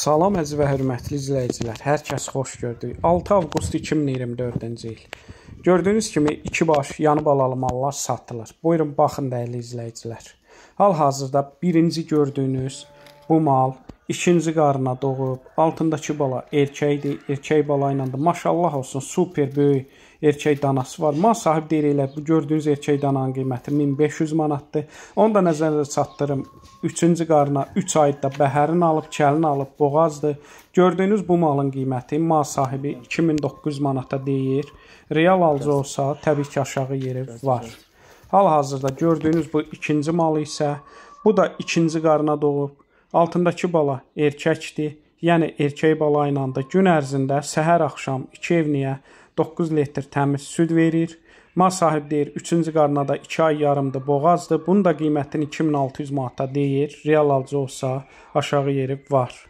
Salam əziz və hörmətli izləyicilər. Hər kəs xoş gördük. 6 avqust 2024-cü il. Gördüyünüz kimi iki baş yanıb alalı mallar satılır. Buyurun baxın dəyərli izləyicilər. Hal-hazırda birinci gördüyünüz bu mal ikinci qarına doğub, altındakı bala erkəkdir, erkək bala ilə də maşallah olsun, super böyük erkək danası var. Mal sahib deyir elə bu gördüyünüz erkək dananın qiyməti 1500 manatdır. Onu da nəzərdə çatdırım. 3-cü qarına 3 ayda bəhərin alıb, kəlin alıb, boğazdır. Gördüyünüz bu malın qiyməti mal sahibi 2900 manata deyir. Real alıcı olsa təbii ki aşağı yeri var. Hal-hazırda gördüyünüz bu ikinci mal isə bu da ikinci qarına doğub Altındakı bala erkəkdir. Yəni erkək bala ilə də gün ərzində səhər axşam 2 evniyə 9 litr təmiz süd verir. Mal sahib deyir, 3-cü qarına da 2 ay yarımdır boğazdır. Bunun da qiymətini 2600 manata deyir. Real alıcı olsa aşağı yeri var.